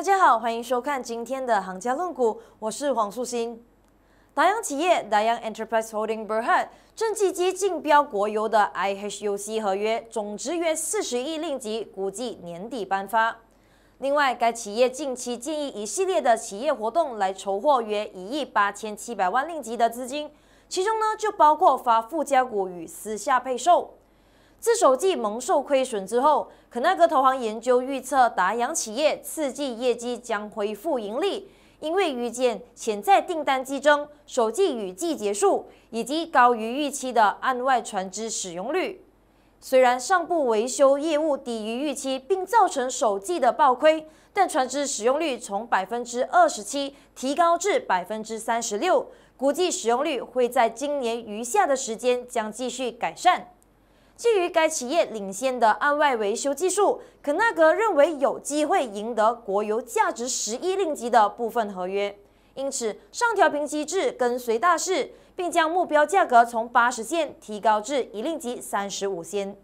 大家好，欢迎收看今天的《行家论股》，我是黄素心。达洋企业 d a y a n Enterprise Holding Berhad） 正积极竞标国油的 IHUC 合约，总值约四十亿令吉，估计年底颁发。另外，该企业近期建议一系列的企业活动来筹获约一亿八千七百万令吉的资金，其中呢就包括发附加股与私下配售。自首季蒙受亏损之后，可纳格投行研究预测达洋企业次季业绩将恢复盈利，因为预见潜在订单激增、首季雨季结束以及高于预期的岸外船只使用率。虽然上部维修业务低于预期并造成首季的暴亏，但船只使用率从百分之二十七提高至百分之三十六，估计使用率会在今年余下的时间将继续改善。基于该企业领先的案外维修技术，肯纳格认为有机会赢得国油价值十亿令吉的部分合约，因此上调评机制，跟随大势，并将目标价格从八十仙提高至一令吉三十五仙。